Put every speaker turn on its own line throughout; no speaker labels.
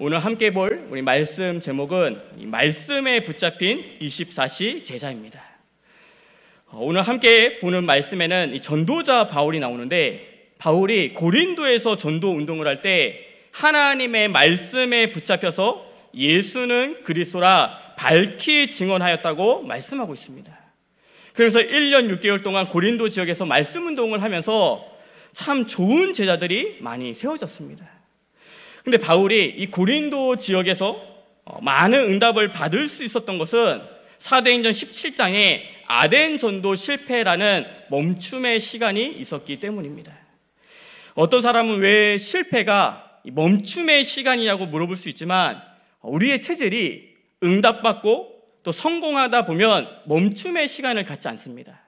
오늘 함께 볼 우리 말씀 제목은 말씀에 붙잡힌 24시 제자입니다. 어, 오늘 함께 보는 말씀에는 전도자 바울이 나오는데 바울이 고린도에서 전도 운동을 할 때 하나님의 말씀에 붙잡혀서 예수는 그리스도라 밝히 증언하였다고 말씀하고 있습니다. 그래서 1년 6개월 동안 고린도 지역에서 말씀 운동을 하면서 참 좋은 제자들이 많이 세워졌습니다. 근데 바울이 이 고린도 지역에서 어, 많은 응답을 받을 수 있었던 것은 사도행전 17장에 아덴 전도 실패라는 멈춤의 시간이 있었기 때문입니다. 어떤 사람은 왜 실패가 멈춤의 시간이냐고 물어볼 수 있지만 우리의 체질이 응답받고 또 성공하다 보면 멈춤의 시간을 갖지 않습니다.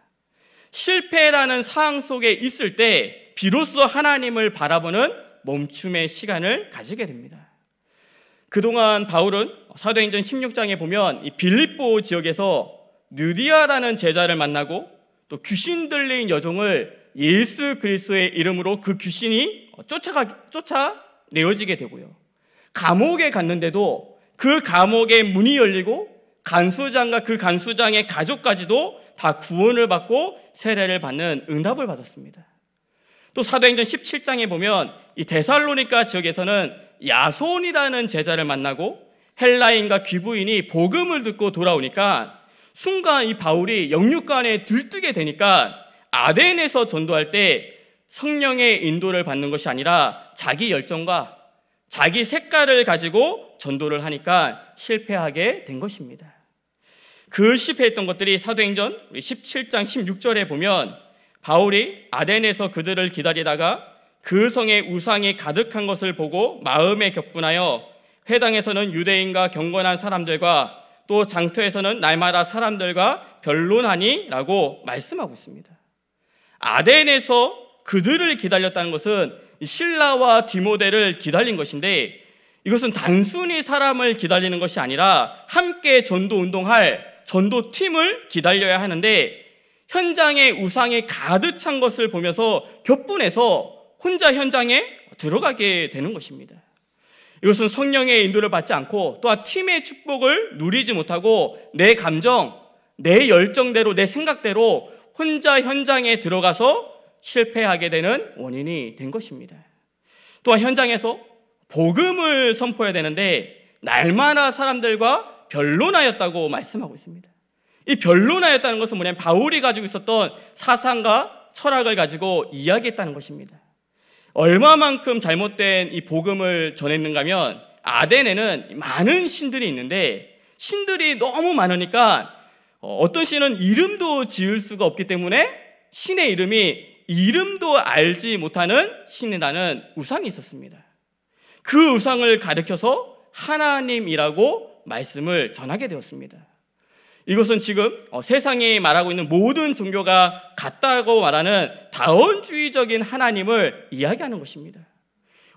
실패라는 상황 속에 있을 때 비로소 하나님을 바라보는 멈춤의 시간을 가지게 됩니다. 그동안 바울은 사도행전 16장에 보면 이 빌립보 지역에서 느디아라는 제자를 만나고 또 귀신 들린 여종을 예수 그리스도의 이름으로 그 귀신이 쫓아가 쫓아 내어지게 되고요. 감옥에 갔는데도 그 감옥의 문이 열리고 간수장과 그 간수장의 가족까지도 다 구원을 받고 세례를 받는 응답을 받았습니다. 또 사도행전 17장에 보면 이 데살로니가 지역에서는 야손이라는 제자를 만나고 헬라인과 귀부인이 복음을 듣고 돌아오니까 순간 이 바울이 영육간에 들뜨게 되니까 아덴에서 전도할 때 성령의 인도를 받는 것이 아니라 자기 열정과 자기 색깔을 가지고 전도를 하니까 실패하게 된 것입니다. 그 실패했던 것들이 사도행전 17장 16절에 보면 바울이 아덴에서 그들을 기다리다가 그 성의 우상이 가득한 것을 보고 마음에 격분하여 회당에서는 유대인과 경건한 사람들과 또 장터에서는 날마다 사람들과 변론하니라고 말씀하고 있습니다. 아덴에서 그들을 기다렸다는 것은 신라와 디모데를 기다린 것인데 이것은 단순히 사람을 기다리는 것이 아니라 함께 전도 운동할 전도팀을 기다려야 하는데 현장에 우상이 가득 찬 것을 보면서 격분해서 혼자 현장에 들어가게 되는 것입니다. 이것은 성령의 인도를 받지 않고 또한 팀의 축복을 누리지 못하고 내 감정, 내 열정대로, 내 생각대로 혼자 현장에 들어가서 실패하게 되는 원인이 된 것입니다. 또한 현장에서 복음을 선포해야 되는데 날마다 사람들과 변론하였다고 말씀하고 있습니다. 이 변론하였다는 것은 뭐냐면 바울이 가지고 있었던 사상과 철학을 가지고 이야기했다는 것입니다. 얼마만큼 잘못된 이 복음을 전했는가 하면 아덴에는 많은 신들이 있는데 신들이 너무 많으니까 어, 어떤 신은 이름도 지을 수가 없기 때문에 신의 이름이 이름도 알지 못하는 신이라는 우상이 있었습니다. 그 우상을 가르켜서 하나님이라고 말씀을 전하게 되었습니다. 이것은 지금 어, 세상이 말하고 있는 모든 종교가 같다고 말하는 다원주의적인 하나님을 이야기하는 것입니다.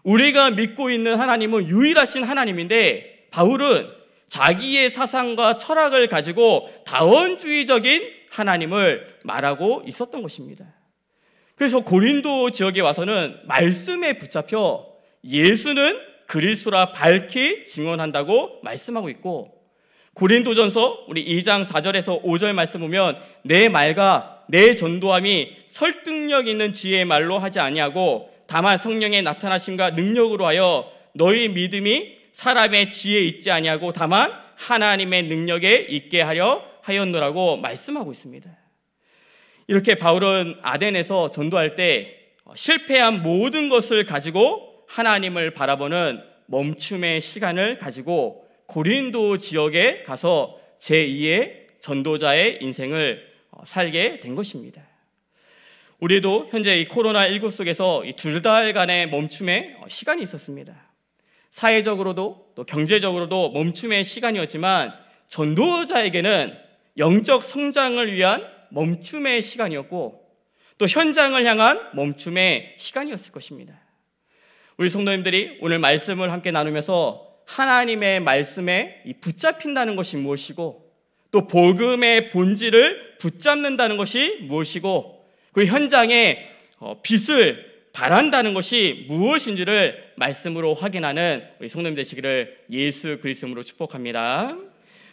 우리가 믿고 있는 하나님은 유일하신 하나님인데 바울은 자기의 사상과 철학을 가지고 다원주의적인 하나님을 말하고 있었던 것입니다. 그래서 고린도 지역에 와서는 말씀에 붙잡혀 예수는 그리스라 밝히 증언한다고 말씀하고 있고 고린도전서 우리 2장 4절에서 5절 말씀 보면 내 말과 내 전도함이 설득력 있는 지혜의 말로 하지 아니하고 다만 성령의 나타나심과 능력으로 하여 너희 믿음이 사람의 지혜 있지 아니하고 다만 하나님의 능력에 있게 하려 하였노라고 말씀하고 있습니다. 이렇게 바울은 아덴에서 전도할 때 실패한 모든 것을 가지고 하나님을 바라보는 멈춤의 시간을 가지고 고린도 지역에 가서 제2의 전도자의 인생을 어, 살게 된 것입니다. 우리도 현재 이 코로나19 속에서 이 두 달간의 멈춤의 어, 시간이 있었습니다. 사회적으로도 또 경제적으로도 멈춤의 시간이었지만 전도자에게는 영적 성장을 위한 멈춤의 시간이었고 또 현장을 향한 멈춤의 시간이었을 것입니다. 우리 성도님들이 오늘 말씀을 함께 나누면서 하나님의 말씀에 붙잡힌다는 것이 무엇이고 또 복음의 본질을 붙잡는다는 것이 무엇이고 그 현장에 어, 빛을 바란다는 것이 무엇인지를 말씀으로 확인하는 우리 성도님 되시기를 예수 그리스도로 축복합니다.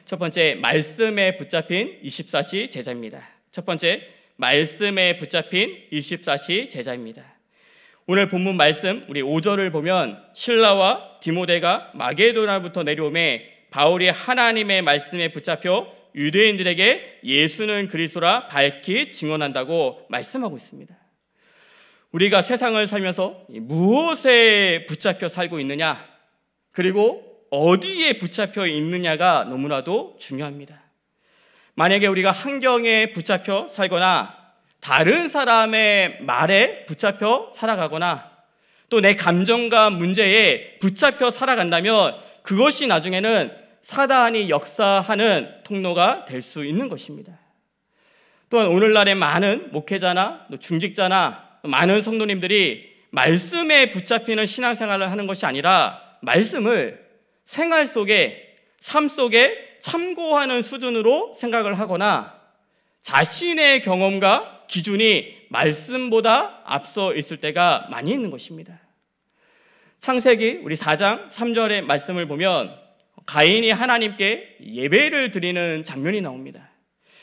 첫 번째 말씀에 붙잡힌 24시 제자입니다. 첫 번째 말씀에 붙잡힌 24시 제자입니다. 오늘 본문 말씀 우리 5절을 보면 신라와 디모데가 마게도나부터 내려오매 바울이 하나님의 말씀에 붙잡혀 유대인들에게 예수는 그리스도라 밝히 증언한다고 말씀하고 있습니다. 우리가 세상을 살면서 무엇에 붙잡혀 살고 있느냐 그리고 어디에 붙잡혀 있느냐가 너무나도 중요합니다. 만약에 우리가 환경에 붙잡혀 살거나 다른 사람의 말에 붙잡혀 살아가거나 또 내 감정과 문제에 붙잡혀 살아간다면 그것이 나중에는 사단이 역사하는 통로가 될 수 있는 것입니다. 또한 오늘날의 많은 목회자나 중직자나 많은 성도님들이 말씀에 붙잡히는 신앙생활을 하는 것이 아니라 말씀을 생활 속에 삶 속에 참고하는 수준으로 생각을 하거나 자신의 경험과 기준이 말씀보다 앞서 있을 때가 많이 있는 것입니다. 창세기 우리 4장 3절의 말씀을 보면 가인이 하나님께 예배를 드리는 장면이 나옵니다.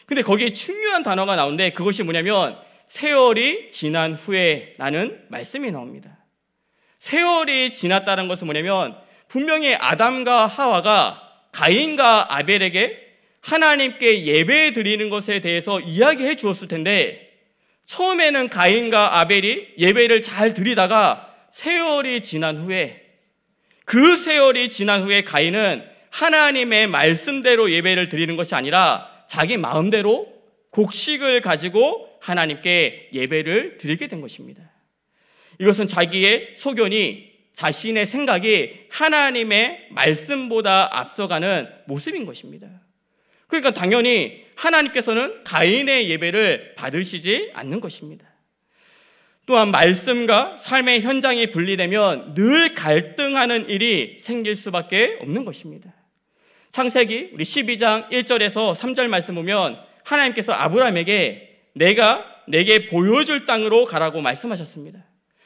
근데 거기에 중요한 단어가 나오는데 그것이 뭐냐면 세월이 지난 후에 라는 말씀이 나옵니다. 세월이 지났다는 것은 뭐냐면 분명히 아담과 하와가 가인과 아벨에게 하나님께 예배 드리는 것에 대해서 이야기해 주었을 텐데 처음에는 가인과 아벨이 예배를 잘 드리다가 세월이 지난 후에 그 세월이 지난 후에 가인은 하나님의 말씀대로 예배를 드리는 것이 아니라 자기 마음대로 곡식을 가지고 하나님께 예배를 드리게 된 것입니다. 이것은 자기의 소견이 자신의 생각이 하나님의 말씀보다 앞서가는 모습인 것입니다. 그러니까 당연히 하나님께서는 가인의 예배를 받으시지 않는 것입니다. 또한 말씀과 삶의 현장이 분리되면 늘 갈등하는 일이 생길 수밖에 없는 것입니다. 창세기 우리 12장 1절에서 3절 말씀 보면 하나님께서 아브라함에게 내가 내게 보여줄 땅으로 가라고 말씀하셨습니다.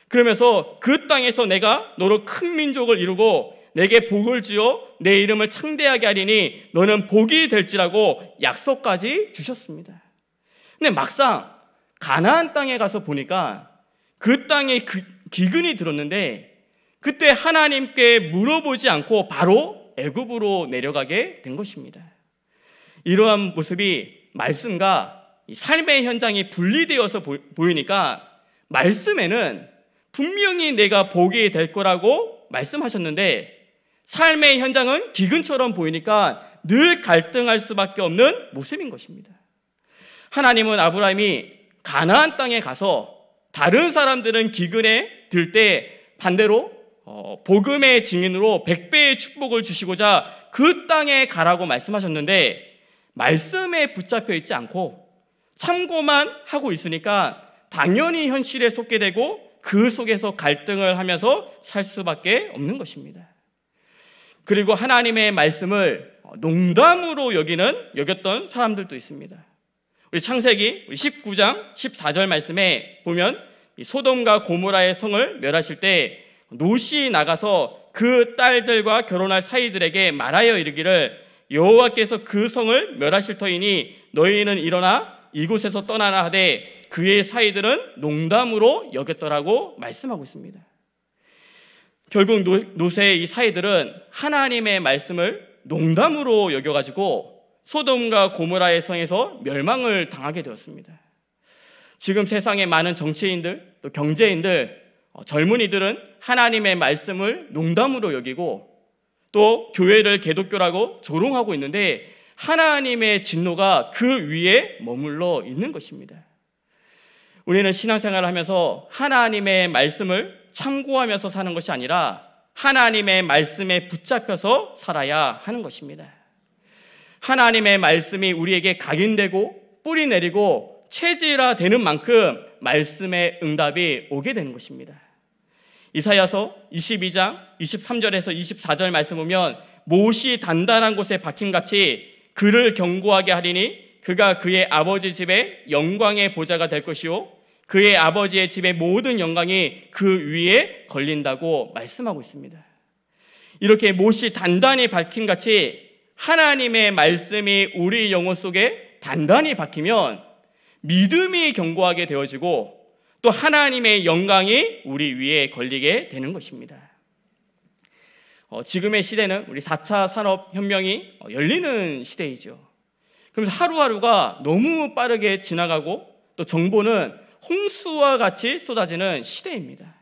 그러면서 그 땅에서 내가 너로 큰 민족을 이루고 내게 복을 주어 내 이름을 창대하게 하리니 너는 복이 될지라고 약속까지 주셨습니다. 근데 막상 가나안 땅에 가서 보니까 그 땅에 그 기근이 들었는데 그때 하나님께 물어보지 않고 바로 애굽으로 내려가게 된 것입니다. 이러한 모습이 말씀과 삶의 현장이 분리되어서 보이니까 말씀에는 분명히 내가 보게 될 거라고 말씀하셨는데 삶의 현장은 기근처럼 보이니까 늘 갈등할 수밖에 없는 모습인 것입니다. 하나님은 아브라함이 가나안 땅에 가서 다른 사람들은 기근에 들 때 반대로 어, 복음의 증인으로 1배의 축복을 주시고자 그 땅에 가라고 말씀하셨는데 말씀에 붙잡혀 있지 않고 참고만 하고 있으니까 당연히 현실에 속게 되고 그 속에서 갈등을 하면서 살 수밖에 없는 것입니다. 그리고 하나님의 말씀을 농담으로 여기는 여겼던 사람들도 있습니다. 우리 창세기 19장 14절 말씀에 보면 소돔과 고모라의 성을 멸하실 때 노시 나가서 그 딸들과 결혼할 사이들에게 말하여 이르기를 여호와께서 그 성을 멸하실 터이니 너희는 일어나 이곳에서 떠나나 하되 그의 사이들은 농담으로 여겼더라고 말씀하고 있습니다. 결국 노세의 이 사이들은 하나님의 말씀을 농담으로 여겨가지고 소돔과 고모라의 성에서 멸망을 당하게 되었습니다. 지금 세상의 많은 정치인들 또 경제인들 어, 젊은이들은 하나님의 말씀을 농담으로 여기고 또 교회를 개독교라고 조롱하고 있는데 하나님의 진노가 그 위에 머물러 있는 것입니다. 우리는 신앙생활을 하면서 하나님의 말씀을 참고하면서 사는 것이 아니라 하나님의 말씀에 붙잡혀서 살아야 하는 것입니다. 하나님의 말씀이 우리에게 각인되고 뿌리 내리고 체질화 되는 만큼 말씀의 응답이 오게 되는 것입니다. 이사야서 22장 23절에서 24절 말씀 보면 못이 단단한 곳에 박힘같이 그를 경고하게 하리니 그가 그의 아버지 집에 영광의 보좌가 될 것이요 그의 아버지의 집의 모든 영광이 그 위에 걸린다고 말씀하고 있습니다. 이렇게 못이 단단히 박힌 같이 하나님의 말씀이 우리 영혼 속에 단단히 박히면 믿음이 견고하게 되어지고 또 하나님의 영광이 우리 위에 걸리게 되는 것입니다. 어, 지금의 시대는 우리 4차 산업혁명이 어, 열리는 시대이죠. 그래서 하루하루가 너무 빠르게 지나가고 또 정보는 홍수와 같이 쏟아지는 시대입니다.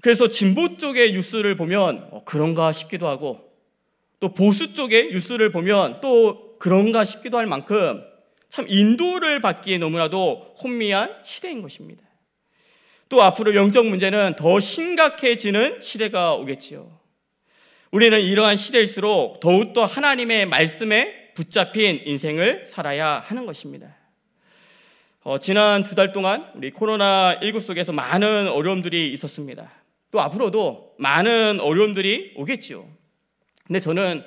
그래서 진보 쪽의 뉴스를 보면 어, 그런가 싶기도 하고 또 보수 쪽의 뉴스를 보면 또 그런가 싶기도 할 만큼 참 인도를 받기에 너무나도 혼미한 시대인 것입니다. 또 앞으로 영적 문제는 더 심각해지는 시대가 오겠지요. 우리는 이러한 시대일수록 더욱더 하나님의 말씀에 붙잡힌 인생을 살아야 하는 것입니다. 어, 지난 두 달 동안 우리 코로나19 속에서 많은 어려움들이 있었습니다. 또 앞으로도 많은 어려움들이 오겠지요. 근데 저는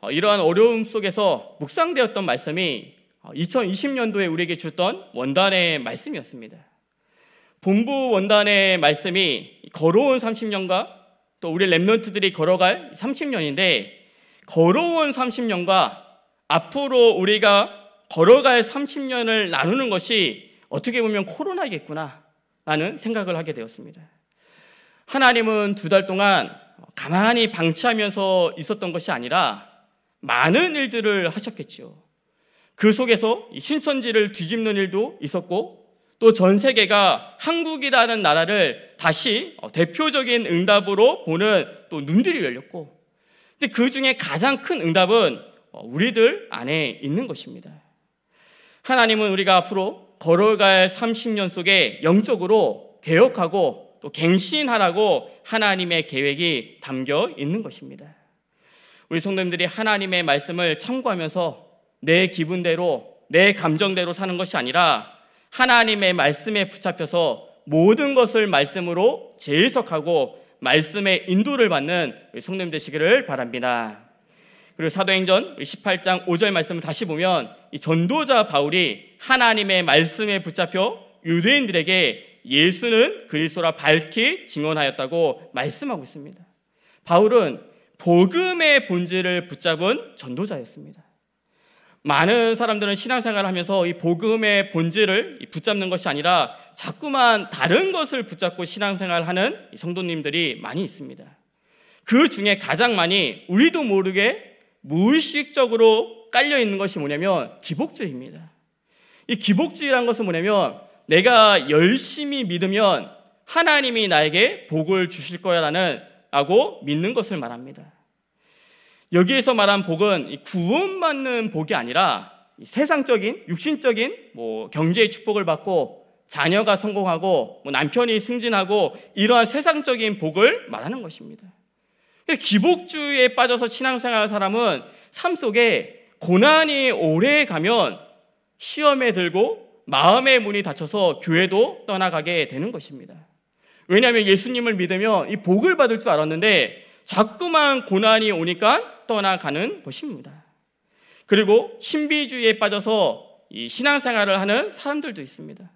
어, 이러한 어려움 속에서 묵상되었던 말씀이 2020년도에 어, 우리에게 줬던 원단의 말씀이었습니다. 본부 원단의 말씀이 걸어온 30년과 또 우리 랩런트들이 걸어갈 30년인데 걸어온 30년과 앞으로 우리가 걸어갈 30년을 나누는 것이 어떻게 보면 코로나겠구나 라는 생각을 하게 되었습니다. 하나님은 두 달 동안 가만히 방치하면서 있었던 것이 아니라 많은 일들을 하셨겠지요. 그 속에서 신천지를 뒤집는 일도 있었고 또 전 세계가 한국이라는 나라를 다시 대표적인 응답으로 보는 또 눈들이 열렸고 근데 그 중에 가장 큰 응답은 우리들 안에 있는 것입니다. 하나님은 우리가 앞으로 걸어갈 30년 속에 영적으로 개혁하고 또 갱신하라고 하나님의 계획이 담겨 있는 것입니다. 우리 성도님들이 하나님의 말씀을 참고하면서 내 기분대로 내 감정대로 사는 것이 아니라 하나님의 말씀에 붙잡혀서 모든 것을 말씀으로 재해석하고 말씀의 인도를 받는 우리 성도님 되시기를 바랍니다. 그리고 사도행전 18장 5절 말씀을 다시 보면 이 전도자 바울이 하나님의 말씀에 붙잡혀 유대인들에게 예수는 그리스도라 밝히 증언하였다고 말씀하고 있습니다. 바울은 복음의 본질을 붙잡은 전도자였습니다. 많은 사람들은 신앙생활을 하면서 이 복음의 본질을 붙잡는 것이 아니라 자꾸만 다른 것을 붙잡고 신앙생활 하는 성도님들이 많이 있습니다. 그 중에 가장 많이 우리도 모르게 무의식적으로 깔려 있는 것이 뭐냐면 기복주의입니다. 이 기복주의란 것은 뭐냐면 내가 열심히 믿으면 하나님이 나에게 복을 주실 거야라는 라고 믿는 것을 말합니다. 여기에서 말한 복은 구원받는 복이 아니라 세상적인 육신적인 뭐 경제의 축복을 받고 자녀가 성공하고 뭐 남편이 승진하고 이러한 세상적인 복을 말하는 것입니다. 그 기복주의에 빠져서 신앙생활 사람은 삶 속에 고난이 오래 가면 시험에 들고 마음의 문이 닫혀서 교회도 떠나가게 되는 것입니다. 왜냐하면 예수님을 믿으면 이 복을 받을 줄 알았는데 자꾸만 고난이 오니까 떠나가는 것입니다. 그리고 신비주의에 빠져서 이 신앙생활을 하는 사람들도 있습니다.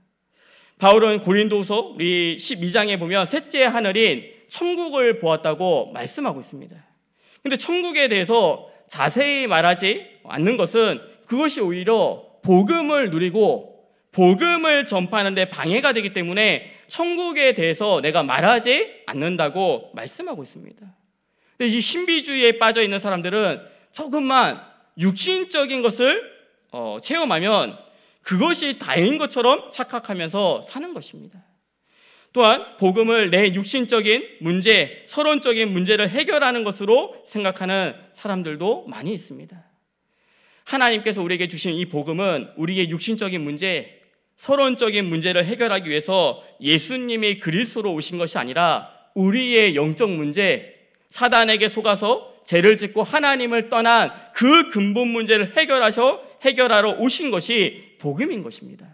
바울은 고린도서 우리 12장에 보면 셋째 하늘인 천국을 보았다고 말씀하고 있습니다. 근데 천국에 대해서 자세히 말하지 않는 것은 그것이 오히려 복음을 누리고 복음을 전파하는데 방해가 되기 때문에 천국에 대해서 내가 말하지 않는다고 말씀하고 있습니다. 근데 이 신비주의에 빠져 있는 사람들은 조금만 육신적인 것을 어, 체험하면 그것이 다인 것처럼 착각하면서 사는 것입니다. 또한 복음을 내 육신적인 문제, 서론적인 문제를 해결하는 것으로 생각하는 사람들도 많이 있습니다. 하나님께서 우리에게 주신 이 복음은 우리의 육신적인 문제, 서론적인 문제를 해결하기 위해서 예수님이 그리스로 오신 것이 아니라 우리의 영적 문제, 사단에게 속아서 죄를 짓고 하나님을 떠난 그 근본 문제를 해결하셔 해결하러 오신 것이 복음인 것입니다.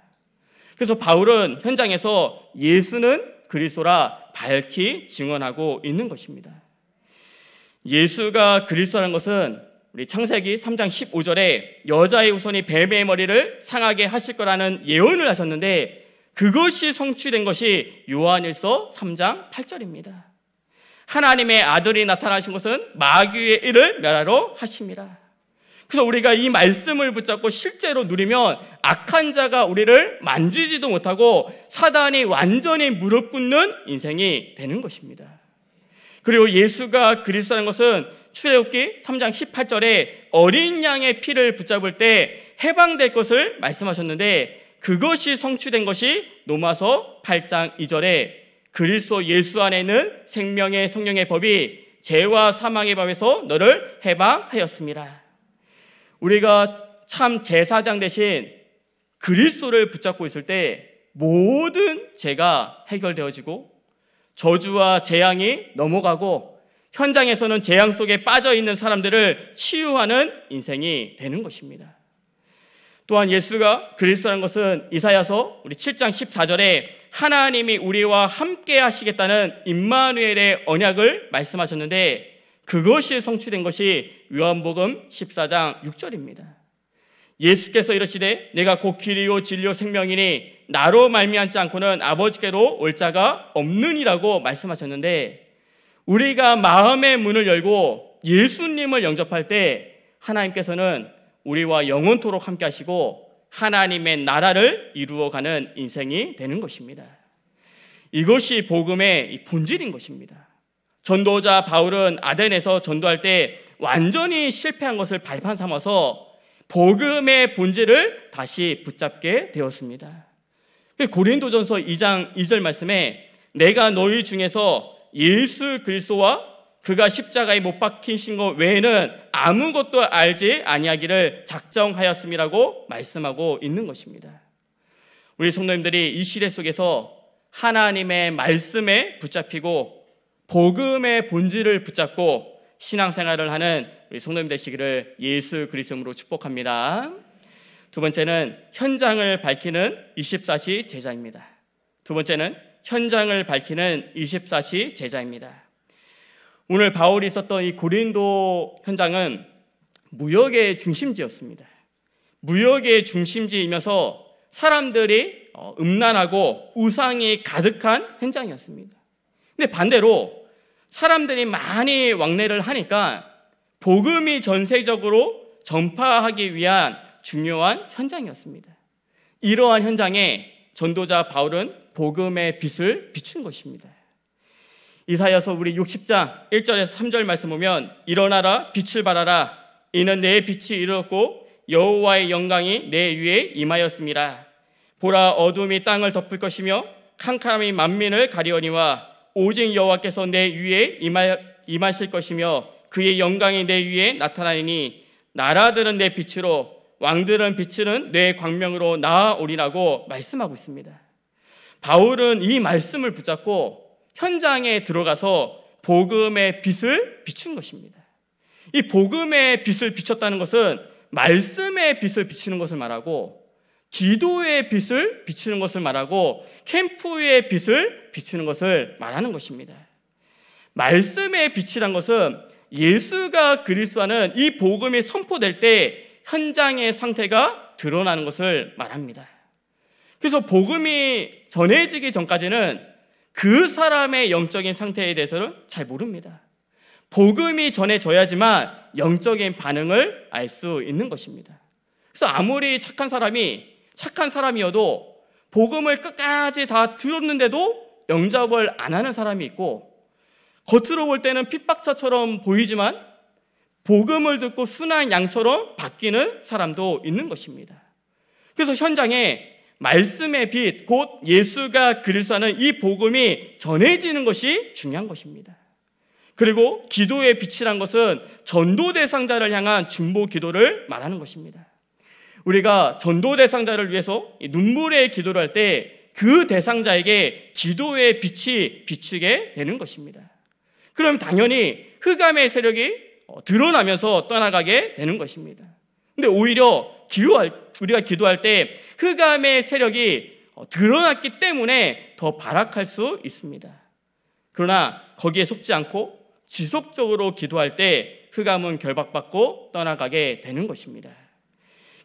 그래서 바울은 현장에서 예수는 그리스도라 밝히 증언하고 있는 것입니다. 예수가 그리스도라는 것은 우리 창세기 3장 15절에 여자의 후손이 뱀의 머리를 상하게 하실 거라는 예언을 하셨는데 그것이 성취된 것이 요한일서 3장 8절입니다. 하나님의 아들이 나타나신 것은 마귀의 일을 멸하러 하십니다. 그래서 우리가 이 말씀을 붙잡고 실제로 누리면 악한 자가 우리를 만지지도 못하고 사단이 완전히 무릎 꿇는 인생이 되는 것입니다. 그리고 예수가 그리스라는 것은 출애굽기 3장 18절에 어린 양의 피를 붙잡을 때 해방될 것을 말씀하셨는데 그것이 성취된 것이 로마서 8장 2절에 그리스도 예수 안에 는 생명의 성령의 법이 죄와 사망의 법에서 너를 해방하였습니다. 우리가 참 제사장 대신 그리스도를 붙잡고 있을 때 모든 죄가 해결되어지고 저주와 재앙이 넘어가고 현장에서는 재앙 속에 빠져 있는 사람들을 치유하는 인생이 되는 것입니다. 또한 예수가 그리스도라는 것은 이사야서 우리 7장 14절에 하나님이 우리와 함께 하시겠다는 임마누엘의 언약을 말씀하셨는데 그것이 성취된 것이 요한복음 14장 6절입니다. 예수께서 이러시되 내가 곧 길이요 진리요 생명이니 나로 말미암지 않고는 아버지께로 올 자가 없는이라고 말씀하셨는데 우리가 마음의 문을 열고 예수님을 영접할 때 하나님께서는 우리와 영원토록 함께 하시고 하나님의 나라를 이루어가는 인생이 되는 것입니다. 이것이 복음의 본질인 것입니다. 전도자 바울은 아덴에서 전도할 때 완전히 실패한 것을 발판 삼아서 복음의 본질을 다시 붙잡게 되었습니다. 그 고린도전서 2장 2절 말씀에 내가 너희 중에서 예수 그리스도와 그가 십자가에 못 박히신 것 외에는 아무것도 알지 아니하기를 작정하였음이라고 말씀하고 있는 것입니다. 우리 성도님들이 이 시대 속에서 하나님의 말씀에 붙잡히고 복음의 본질을 붙잡고 신앙생활을 하는 우리 성도님 되시기를 예수 그리스도로 축복합니다. 두 번째는 현장을 밝히는 24시 제자입니다. 두 번째는 현장을 밝히는 24시 제자입니다. 오늘 바울이 있었던 이 고린도 현장은 무역의 중심지였습니다. 무역의 중심지이면서 사람들이 어, 음란하고 우상이 가득한 현장이었습니다. 근데 반대로 사람들이 많이 왕래를 하니까 복음이 전 세적으로 전파하기 위한 중요한 현장이었습니다. 이러한 현장에 전도자 바울은 복음의 빛을 비춘 것입니다. 이사여서 우리 60장 1절에서 3절 말씀 보면 일어나라 빛을 발하라 이는 내 빛이 이르렀고 여호와의 영광이 내 위에 임하였습니다. 보라 어둠이 땅을 덮을 것이며 캄캄이 만민을 가리오니와 오직 여호와께서 내 위에 임하, 실 것이며 그의 영광이 내 위에 나타나니 나라들은 내 빛으로 왕들은 빛으내 광명으로 나아오리라고 말씀하고 있습니다. 바울은 이 말씀을 붙잡고 현장에 들어가서 복음의 빛을 비춘 것입니다. 이 복음의 빛을 비쳤다는 것은 말씀의 빛을 비치는 것을 말하고 기도의 빛을 비치는 것을 말하고 캠프의 빛을 비추는 것을 말하는 것입니다. 말씀의 빛이란 것은 예수가 그리스도라는 이 복음이 선포될 때 현장의 상태가 드러나는 것을 말합니다. 그래서 복음이 전해지기 전까지는 그 사람의 영적인 상태에 대해서는 잘 모릅니다. 복음이 전해져야지만 영적인 반응을 알 수 있는 것입니다. 그래서 아무리 착한 사람이 착한 사람이어도 복음을 끝까지 다 들었는데도 영접을 안 하는 사람이 있고 겉으로 볼 때는 핍박자처럼 보이지만 복음을 듣고 순한 양처럼 바뀌는 사람도 있는 것입니다. 그래서 현장에 말씀의 빛, 곧 예수가 그리스도는 이 복음이 전해지는 것이 중요한 것입니다. 그리고 기도의 빛이란 것은 전도 대상자를 향한 중보 기도를 말하는 것입니다. 우리가 전도 대상자를 위해서 눈물의 기도를 할때 그 대상자에게 기도의 빛이 비추게 되는 것입니다. 그럼 당연히 흑암의 세력이 어, 드러나면서 떠나가게 되는 것입니다. 근데 오히려 기도할, 우리가 기도할 때 흑암의 세력이 어, 드러났기 때문에 더 발악할 수 있습니다. 그러나 거기에 속지 않고 지속적으로 기도할 때 흑암은 결박받고 떠나가게 되는 것입니다.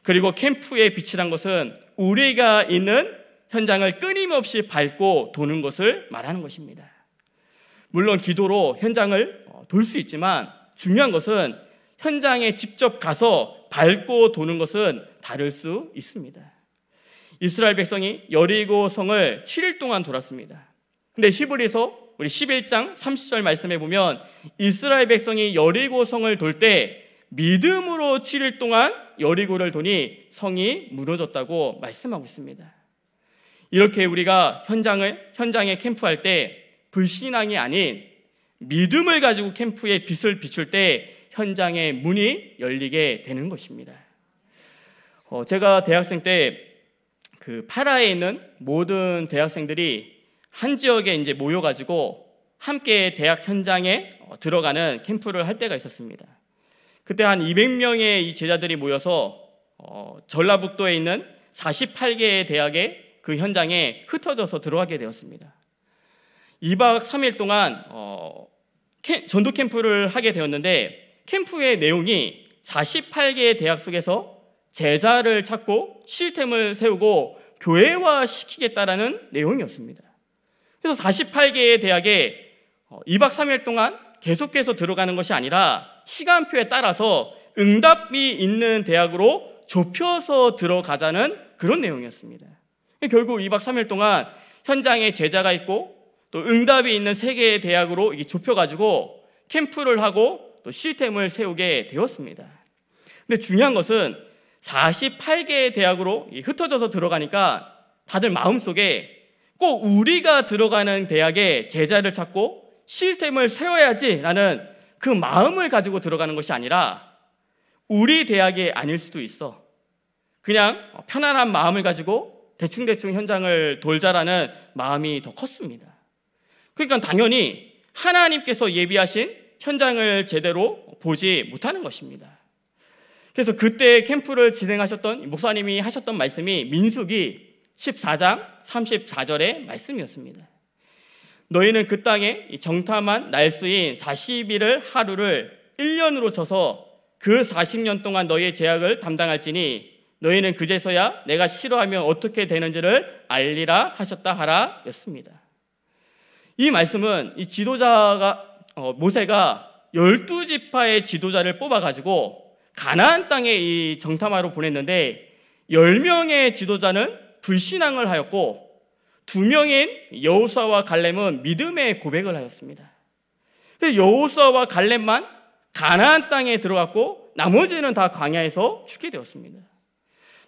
그리고 캠프의 빛이란 것은 우리가 있는 현장을 끊임없이 밟고 도는 것을 말하는 것입니다. 물론 기도로 현장을 어, 돌수 있지만 중요한 것은 현장에 직접 가서 밟고 도는 것은 다를 수 있습니다. 이스라엘 백성이 여리고 성을 7일 동안 돌았습니다. 근데 히브리서 우리 11장 30절 말씀해 보면 이스라엘 백성이 여리고 성을 돌 때 믿음으로 7일 동안 여리고를 도니 성이 무너졌다고 말씀하고 있습니다. 이렇게 우리가 현장을 현장에 캠프할 때 불신앙이 아닌 믿음을 가지고 캠프에 빛을 비출 때 현장의 문이 열리게 되는 것입니다. 어, 제가 대학생 때 그 파라에 있는 모든 대학생들이 한 지역에 이제 모여가지고 함께 대학 현장에 어, 들어가는 캠프를 할 때가 있었습니다. 그때 한 200명의 이 제자들이 모여서 어, 전라북도에 있는 48개의 대학에 그 현장에 흩어져서 들어가게 되었습니다. 2박 3일 동안 어, 캠, 전도 캠프를 하게 되었는데 캠프의 내용이 48개의 대학 속에서 제자를 찾고 시스템을 세우고 교회화시키겠다라는 내용이었습니다. 그래서 48개의 대학에 2박 어, 3일 동안 계속해서 들어가는 것이 아니라 시간표에 따라서 응답이 있는 대학으로 좁혀서 들어가자는 그런 내용이었습니다. 그 결국 2박 3일 동안 현장에 제자가 있고 또 응답이 있는 세 개의 대학으로 좁혀가지고 캠프를 하고 또 시스템을 세우게 되었습니다. 근데 중요한 것은 48개의 대학으로 흩어져서 들어가니까 다들 마음속에 꼭 우리가 들어가는 대학에 제자를 찾고 시스템을 세워야지라는 그 마음을 가지고 들어가는 것이 아니라 우리 대학이 아닐 수도 있어. 그냥 편안한 마음을 가지고 대충대충 현장을 돌자라는 마음이 더 컸습니다. 그러니까 당연히 하나님께서 예비하신 현장을 제대로 보지 못하는 것입니다. 그래서 그때 캠프를 진행하셨던 목사님이 하셨던 말씀이 민숙이 14장 34절의 말씀이었습니다. 너희는 그 땅에 정탐한 날수인 40일을 하루를 1년으로 쳐서 그 40년 동안 너희의 제약을 담당할지니 너희는 그제서야 내가 싫어하면 어떻게 되는지를 알리라 하셨다 하라 였습니다. 이 말씀은 이 지도자가 어, 모세가 열두 지파의 지도자를 뽑아 가지고 가나안 땅에 이 정탐하러 보냈는데 열 명의 지도자는 불신앙을 하였고 두 명인 여호사와 갈렘은 믿음의 고백을 하였습니다. 여호사와 갈렘만 가나안 땅에 들어갔고 나머지는 다 광야에서 죽게 되었습니다.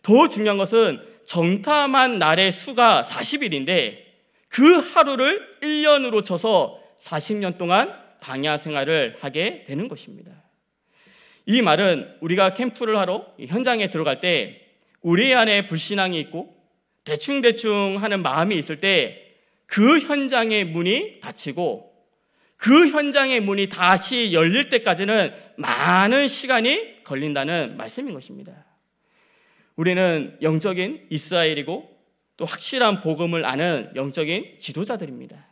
더 중요한 것은 정탐한 날의 수가 40일인데 그 하루를 1년으로 쳐서 40년 동안 방야 생활을 하게 되는 것입니다. 이 말은 우리가 캠프를 하러 현장에 들어갈 때 우리 안에 불신앙이 있고 대충대충 하는 마음이 있을 때 그 현장의 문이 닫히고 그 현장의 문이 다시 열릴 때까지는 많은 시간이 걸린다는 말씀인 것입니다. 우리는 영적인 이스라엘이고 또 확실한 복음을 아는 영적인 지도자들입니다.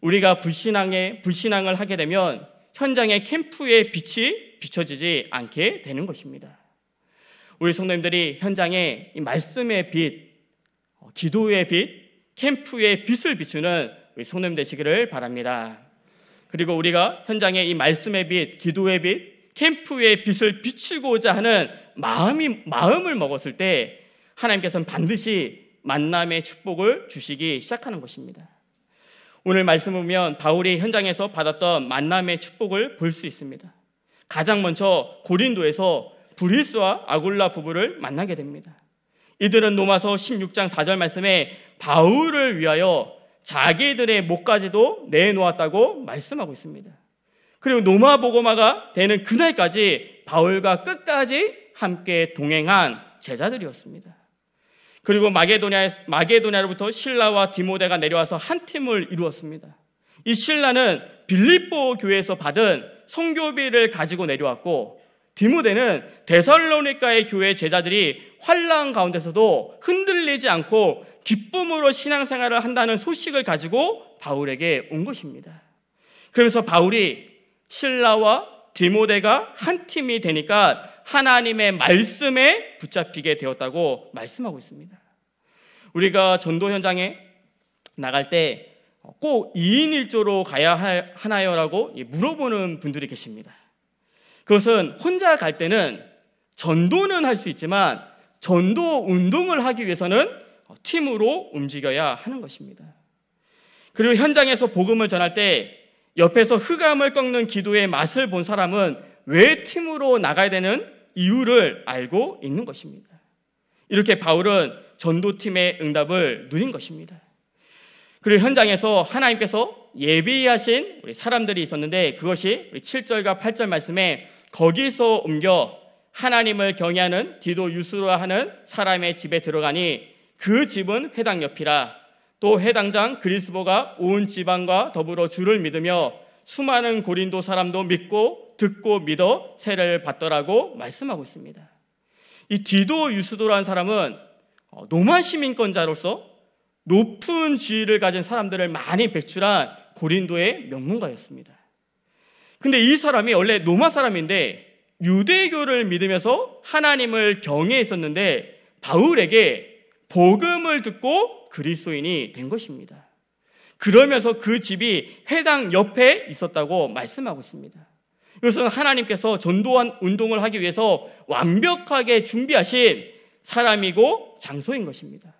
우리가 불신앙에 불신앙을 하게 되면 현장의 캠프의 빛이 비춰지지 않게 되는 것입니다. 우리 성도님들이 현장에 말씀의 빛, 어, 기도의 빛, 캠프의 빛을 비추는 우리 성도님 되시기를 바랍니다. 그리고 우리가 현장에 이 말씀의 빛, 기도의 빛, 캠프의 빛을 비추고자 하는 마음이 마음을 먹었을 때 하나님께서는 반드시 만남의 축복을 주시기 시작하는 것입니다. 오늘 말씀 보면 바울이 현장에서 받았던 만남의 축복을 볼 수 있습니다. 가장 먼저 고린도에서 브릴스와 아굴라 부부를 만나게 됩니다. 이들은 로마서 16장 4절 말씀에 바울을 위하여 자기들의 목까지도 내놓았다고 말씀하고 있습니다. 그리고 노마 보고마가 되는 그날까지 바울과 끝까지 함께 동행한 제자들이었습니다. 그리고 마게도냐, 마게도냐로부터 신라와 디모데가 내려와서 한 팀을 이루었습니다. 이 신라는 빌립보 교회에서 받은 성교비를 가지고 내려왔고 디모데는 데살로니카의 교회 제자들이 환란 가운데서도 흔들리지 않고 기쁨으로 신앙생활을 한다는 소식을 가지고 바울에게 온 것입니다. 그래서 바울이 신라와 디모데가 한 팀이 되니까 하나님의 말씀에 붙잡히게 되었다고 말씀하고 있습니다. 우리가 전도 현장에 나갈 때 꼭 2인 1조로 가야 하나요라고 물어보는 분들이 계십니다. 그것은 혼자 갈 때는 전도는 할 수 있지만 전도 운동을 하기 위해서는 팀으로 움직여야 하는 것입니다. 그리고 현장에서 복음을 전할 때 옆에서 흑암을 꺾는 기도의 맛을 본 사람은 왜 팀으로 나가야 되는 이유를 알고 있는 것입니다. 이렇게 바울은 전도팀의 응답을 누린 것입니다. 그리고 현장에서 하나님께서 예비하신 우리 사람들이 있었는데 그것이 우리 7절과 8절 말씀에 거기서 옮겨 하나님을 경외하는 디도 유스라 하는 사람의 집에 들어가니 그 집은 회당 옆이라 또 회당장 그리스보가 온 지방과 더불어 주를 믿으며 수많은 고린도 사람도 믿고 듣고 믿어 세례를 받더라고 말씀하고 있습니다. 이 디도 유스도라는 사람은 어, 노만 시민권자로서 높은 지위를 가진 사람들을 많이 배출한 고린도의 명문가였습니다. 근데 이 사람이 원래 노마 사람인데 유대교를 믿으면서 하나님을 경외했었는데 바울에게 복음을 듣고 그리스도인이 된 것입니다. 그러면서 그 집이 해당 옆에 있었다고 말씀하고 있습니다. 그것은 하나님께서 전도한 운동을 하기 위해서 완벽하게 준비하신 사람이고 장소인 것입니다.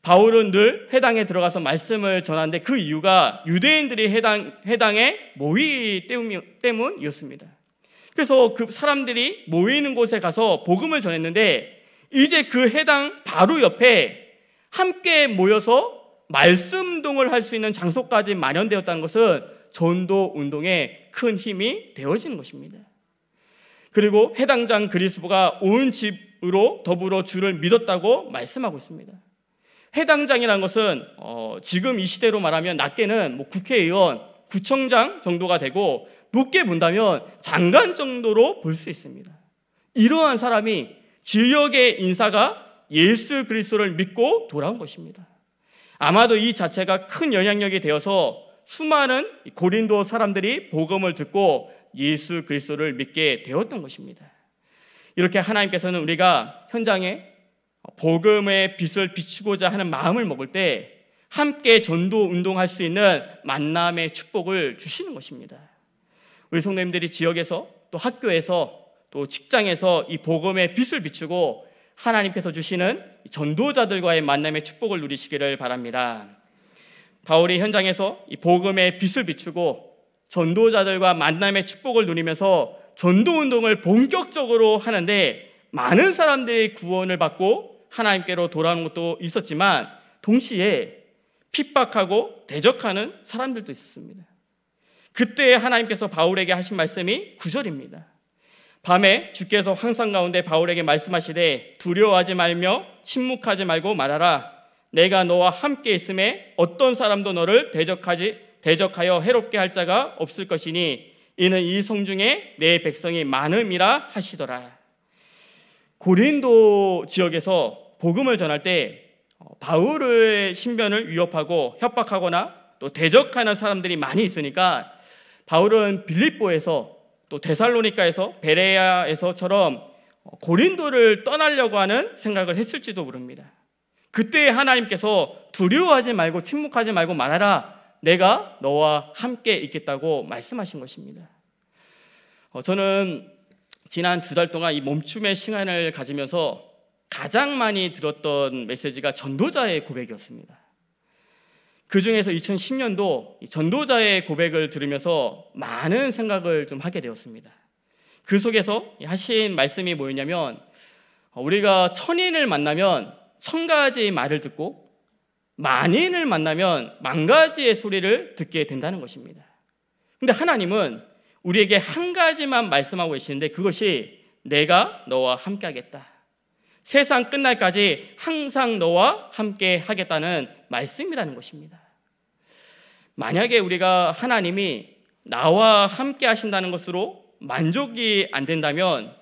바울은 늘 회당에 들어가서 말씀을 전하는데 그 이유가 유대인들이 회당, 회당에 모이 때문, 이었습니다 그래서 그 사람들이 모이는 곳에 가서 복음을 전했는데 이제 그 해당 바로 옆에 함께 모여서 말씀동을 할 수 있는 장소까지 마련되었다는 것은 전도 운동에 큰 힘이 되어진 것입니다. 그리고 해당장 그리스도가 온 집으로 더불어 주를 믿었다고 말씀하고 있습니다. 해당장이라는 것은 어, 지금 이 시대로 말하면 낮게는 뭐 국회의원, 구청장 정도가 되고 높게 본다면 장관 정도로 볼 수 있습니다. 이러한 사람이 지역의 인사가 예수 그리스도를 믿고 돌아온 것입니다. 아마도 이 자체가 큰 영향력이 되어서 수많은 고린도 사람들이 복음을 듣고 예수 그리스도를 믿게 되었던 것입니다. 이렇게 하나님께서는 우리가 현장에 복음의 빛을 비추고자 하는 마음을 먹을 때 함께 전도 운동할 수 있는 만남의 축복을 주시는 것입니다. 우리 성도님들이 지역에서 또 학교에서 또 직장에서 이 복음의 빛을 비추고 하나님께서 주시는 전도자들과의 만남의 축복을 누리시기를 바랍니다. 바울이 현장에서 이 복음의 빛을 비추고 전도자들과 만남의 축복을 누리면서 전도 운동을 본격적으로 하는데 많은 사람들의 구원을 받고 하나님께로 돌아오는 것도 있었지만 동시에 핍박하고 대적하는 사람들도 있었습니다. 그때 하나님께서 바울에게 하신 말씀이 구절입니다 밤에 주께서 환상 가운데 바울에게 말씀하시되 두려워하지 말며 침묵하지 말고 말하라. 내가 너와 함께 있음에 어떤 사람도 너를 대적하지 대적하여 해롭게 할 자가 없을 것이니 이는 이 성중에 내 백성이 많음이라 하시더라. 고린도 지역에서 복음을 전할 때 어, 바울의 신변을 위협하고 협박하거나 또 대적하는 사람들이 많이 있으니까 바울은 빌립보에서 또 데살로니카에서 베레야에서처럼 어, 고린도를 떠나려고 하는 생각을 했을지도 모릅니다. 그때 하나님께서 두려워하지 말고 침묵하지 말고 말하라. 내가 너와 함께 있겠다고 말씀하신 것입니다. 어, 저는 지난 두 달 동안 이 멈춤의 시간을 가지면서 가장 많이 들었던 메시지가 전도자의 고백이었습니다. 그 중에서 2010년도 전도자의 고백을 들으면서 많은 생각을 좀 하게 되었습니다. 그 속에서 하신 말씀이 뭐였냐면 어, 우리가 천인을 만나면 천가지의 말을 듣고 만인을 만나면 만가지의 소리를 듣게 된다는 것입니다. 근데 하나님은 우리에게 한 가지만 말씀하고 계시는데 그것이 내가 너와 함께 하겠다. 세상 끝날까지 항상 너와 함께 하겠다는 말씀이라는 것입니다. 만약에 우리가 하나님이 나와 함께 하신다는 것으로 만족이 안 된다면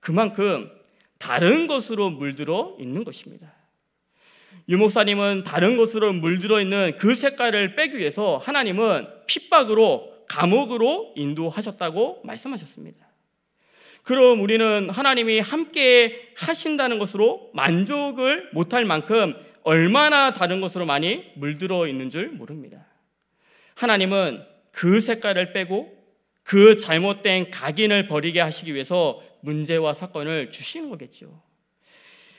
그만큼 다른 것으로 물들어 있는 것입니다. 유목사님은 다른 것으로 물들어 있는 그 색깔을 빼기 위해서 하나님은 핍박으로 감옥으로 인도하셨다고 말씀하셨습니다. 그럼 우리는 하나님이 함께 하신다는 것으로 만족을 못할 만큼 얼마나 다른 것으로 많이 물들어 있는 줄 모릅니다. 하나님은 그 색깔을 빼고 그 잘못된 각인을 버리게 하시기 위해서 문제와 사건을 주시는 거겠지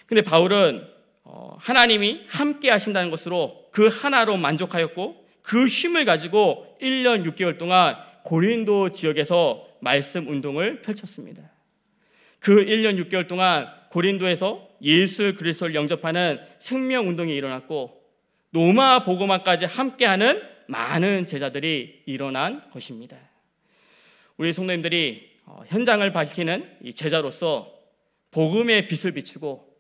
근데 바울은 어, 하나님이 함께 하신다는 것으로 그 하나로 만족하였고 그 힘을 가지고 1년 6개월 동안 고린도 지역에서 말씀 운동을 펼쳤습니다. 그 1년 6개월 동안 고린도에서 예수 그리스도를 영접하는 생명 운동이 일어났고 노마 보고만까지 함께하는 많은 제자들이 일어난 것입니다. 우리 성도님들이 어, 현장을 밝히는 제자로서 복음의 빛을 비추고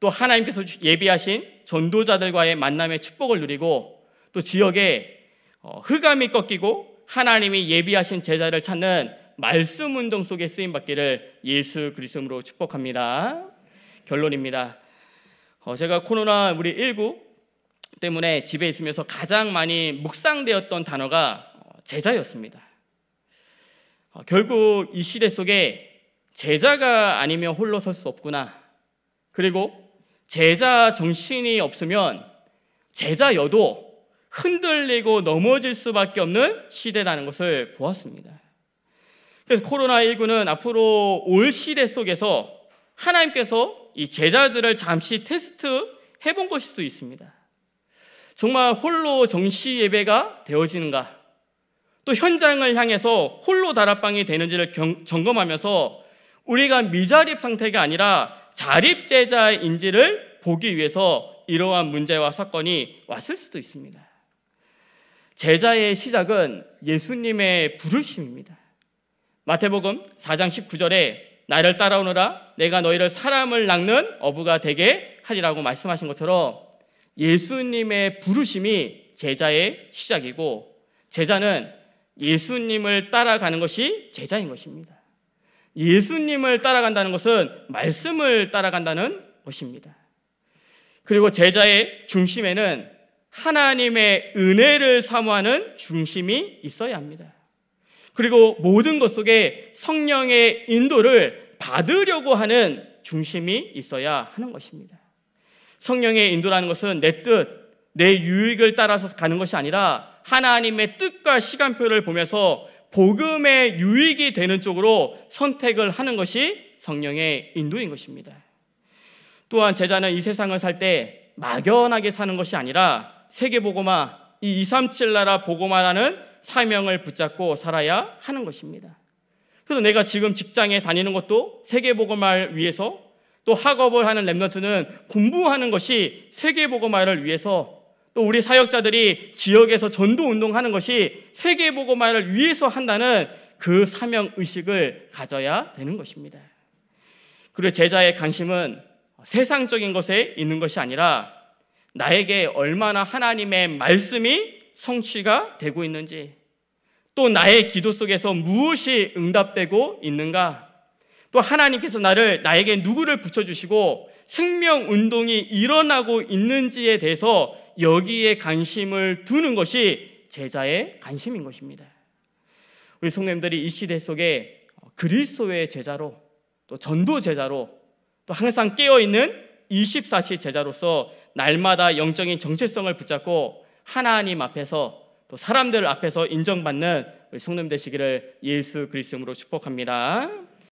또 하나님께서 예비하신 전도자들과의 만남의 축복을 누리고 또 지역에 어, 흑암이 꺾이고 하나님이 예비하신 제자를 찾는 말씀 운동 속에 쓰임 받기를 예수 그리스도로 축복합니다. 결론입니다. 어, 제가 코로나 우리 19 때문에 집에 있으면서 가장 많이 묵상되었던 단어가 어, 제자였습니다. 결국 이 시대 속에 제자가 아니면 홀로 설 수 없구나. 그리고 제자 정신이 없으면 제자여도 흔들리고 넘어질 수밖에 없는 시대라는 것을 보았습니다. 그래서 코로나19는 앞으로 올 시대 속에서 하나님께서 이 제자들을 잠시 테스트 해본 것일 수도 있습니다. 정말 홀로 정시 예배가 되어지는가? 또 현장을 향해서 홀로 다락방이 되는지를 경, 점검하면서 우리가 미자립 상태가 아니라 자립제자인지를 보기 위해서 이러한 문제와 사건이 왔을 수도 있습니다. 제자의 시작은 예수님의 부르심입니다. 마태복음 4장 19절에 나를 따라오너라 내가 너희를 사람을 낚는 어부가 되게 하리라고 말씀하신 것처럼 예수님의 부르심이 제자의 시작이고 제자는 예수님을 따라가는 것이 제자인 것입니다. 예수님을 따라간다는 것은 말씀을 따라간다는 것입니다. 그리고 제자의 중심에는 하나님의 은혜를 사모하는 중심이 있어야 합니다. 그리고 모든 것 속에 성령의 인도를 받으려고 하는 중심이 있어야 하는 것입니다. 성령의 인도라는 것은 내 뜻, 내 유익을 따라서 가는 것이 아니라 하나님의 뜻과 시간표를 보면서 복음의 유익이 되는 쪽으로 선택을 하는 것이 성령의 인도인 것입니다. 또한 제자는 이 세상을 살 때 막연하게 사는 것이 아니라 세계보고마, 이237 나라 보고마라는 사명을 붙잡고 살아야 하는 것입니다. 그래서 내가 지금 직장에 다니는 것도 세계보고마를 위해서 또 학업을 하는 랩런트는 공부하는 것이 세계보고마를 위해서 또 우리 사역자들이 지역에서 전도 운동하는 것이 세계 보고만을 위해서 한다는 그 사명 의식을 가져야 되는 것입니다. 그리고 제자의 관심은 세상적인 것에 있는 것이 아니라 나에게 얼마나 하나님의 말씀이 성취가 되고 있는지 또 나의 기도 속에서 무엇이 응답되고 있는가 또 하나님께서 나를 나에게 누구를 붙여 주시고 생명 운동이 일어나고 있는지에 대해서 여기에 관심을 두는 것이 제자의 관심인 것입니다. 우리 성님들이 이 시대 속에 그리스도의 제자로 또 전도 제자로 또 항상 깨어 있는 24시 제자로서 날마다 영적인 정체성을 붙잡고 하나님 앞에서 또 사람들 앞에서 인정받는 우리 성님 되시기를 예수 그리스도로 축복합니다.